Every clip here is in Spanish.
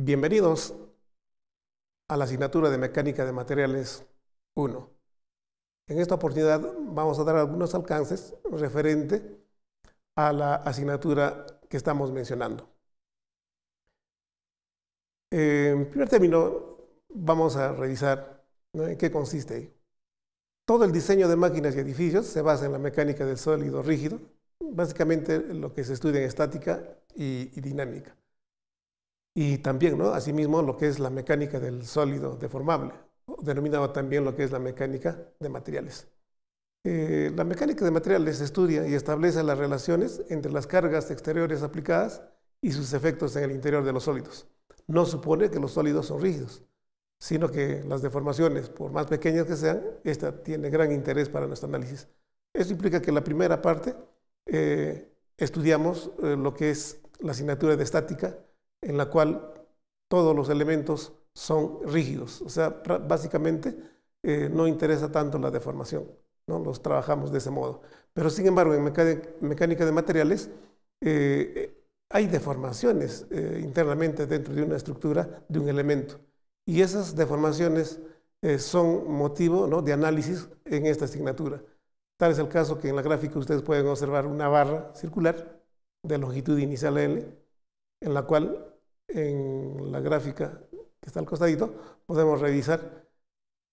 Bienvenidos a la asignatura de Mecánica de Materiales 1. En esta oportunidad vamos a dar algunos alcances referente a la asignatura que estamos mencionando. Eh, en primer término, vamos a revisar en qué consiste. Todo el diseño de máquinas y edificios se basa en la mecánica del sólido rígido, básicamente lo que se estudia en estática y dinámica y también, ¿no? Asimismo, lo que es la mecánica del sólido deformable, denominado también lo que es la mecánica de materiales. Eh, la mecánica de materiales estudia y establece las relaciones entre las cargas exteriores aplicadas y sus efectos en el interior de los sólidos. No supone que los sólidos son rígidos, sino que las deformaciones, por más pequeñas que sean, esta tiene gran interés para nuestro análisis. Eso implica que en la primera parte eh, estudiamos eh, lo que es la asignatura de estática, en la cual todos los elementos son rígidos. O sea, básicamente eh, no interesa tanto la deformación, ¿no? los trabajamos de ese modo. Pero sin embargo, en mecánica de materiales eh, hay deformaciones eh, internamente dentro de una estructura de un elemento. Y esas deformaciones son motivo de análisis en esta asignatura. Tal es el caso que en la gráfica ustedes pueden observar una barra circular de longitud inicial L, en la cual en la gráfica que está al costadito podemos revisar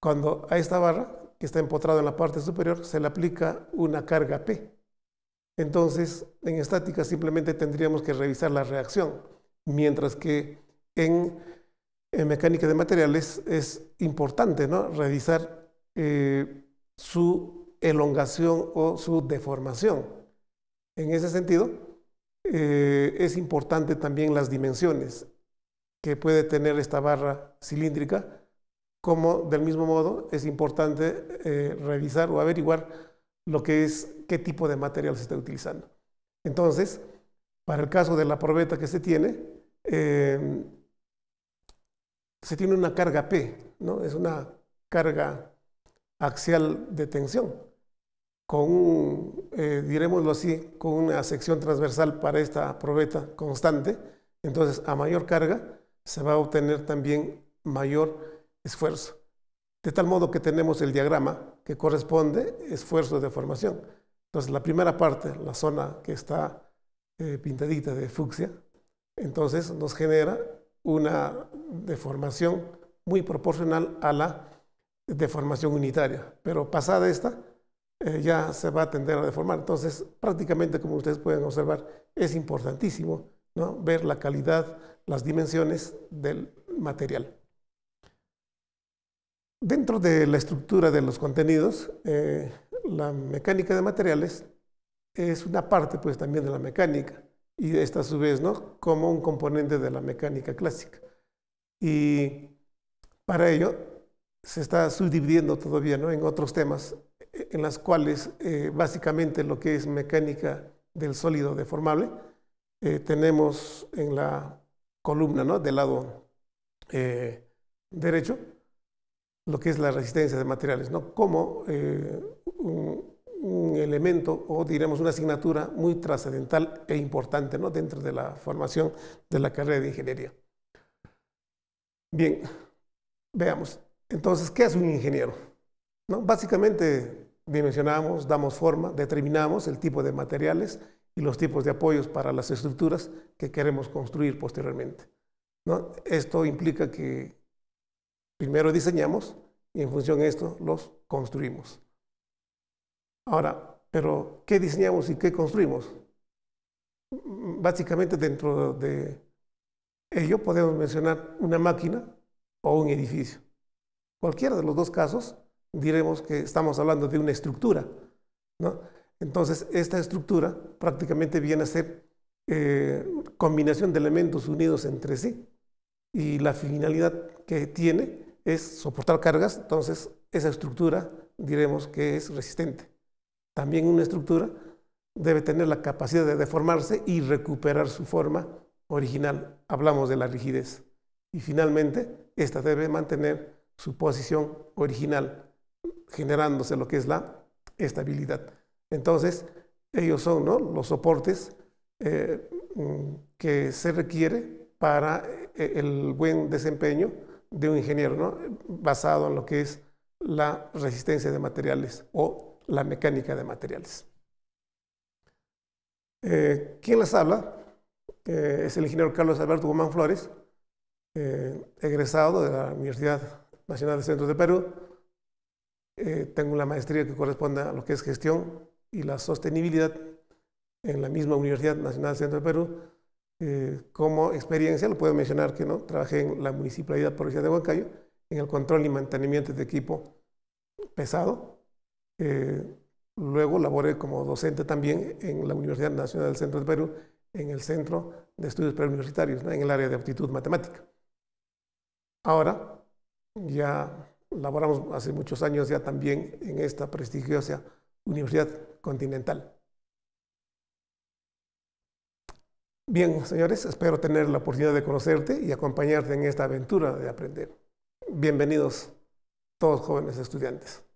cuando a esta barra que está empotrada en la parte superior se le aplica una carga P. Entonces, en estática simplemente tendríamos que revisar la reacción, mientras que en, mecánica de materiales es importante ¿no? revisar eh, su elongación o su deformación. En ese sentido, eh, es importante también las dimensiones que puede tener esta barra cilíndrica, como del mismo modo es importante eh, revisar o averiguar lo que es, qué tipo de material se está utilizando. Entonces, para el caso de la probeta que se tiene, em, se tiene una carga P, ¿no? es una carga axial de tensión, con un eh, diremoslo así, con una sección transversal para esta probeta constante. Entonces, a mayor carga se va a obtener también mayor esfuerzo. De tal modo que tenemos el diagrama que corresponde esfuerzo de formación. Entonces, la primera parte, la zona que está eh, pintadita de fucsia, entonces nos genera una deformación muy proporcional a la deformación unitaria. Pero pasada esta, eh, ya se va a tender a deformar. Entonces, prácticamente, como ustedes pueden observar, es importantísimo ver la calidad, las dimensiones del material. Dentro de la estructura de los contenidos, eh, la mecánica de materiales es una parte pues, también de la mecánica y esta a su vez ¿no? como un componente de la mecánica clásica. Y para ello se está subdividiendo todavía en otros temas en las cuales eh, básicamente lo que es mecánica del sólido deformable, eh, tenemos en la columna del lado eh, derecho lo que es la resistencia de materiales, como un, elemento o diremos una asignatura muy trascendental e importante ¿no? dentro de la formación de la carrera de ingeniería. Bien, veamos. Entonces, ¿qué hace un ingeniero? ¿No? Básicamente dimensionamos, damos forma, determinamos el tipo de materiales y los tipos de apoyos para las estructuras que queremos construir posteriormente. Esto implica que primero diseñamos y en función de esto los construimos. Ahora, pero ¿qué diseñamos y qué construimos? Básicamente dentro de ello podemos mencionar una máquina o un edificio. Cualquiera de los dos casos diremos que estamos hablando de una estructura. ¿no? Entonces, esta estructura prácticamente viene a ser eh, combinación de elementos unidos entre sí y la finalidad que tiene es soportar cargas, entonces esa estructura diremos que es resistente. También una estructura debe tener la capacidad de deformarse y recuperar su forma original. Hablamos de la rigidez. Y finalmente, esta debe mantener su posición original generándose lo que es la estabilidad. Entonces, ellos son los soportes eh, mm, que se requiere para eh, el buen desempeño de un ingeniero, basado en lo que es la resistencia de materiales o la mecánica de materiales. Eh, ¿Quién les habla? es el ingeniero Carlos Alberto Guzmán Flores, egresado de la Universidad Nacional de Centro de Perú, eh, tengo la maestría que corresponde a lo que es gestión y la sostenibilidad en la misma Universidad Nacional del Centro del Perú. Eh, como experiencia, lo puedo mencionar que no, trabajé en la Municipalidad Provincial de Huancayo, en el control y mantenimiento de equipo pesado. Eh, luego laboré como docente también en la Universidad Nacional del Centro del Perú, en el Centro de Estudios Preuniversitarios, en el área de aptitud matemática. Ahora, ya laboramos hace muchos años ya también en esta prestigiosa Universidad Continental. Bien, señores, espero tener la oportunidad de conocerte y acompañarte en esta aventura de aprender. Bienvenidos todos jóvenes estudiantes.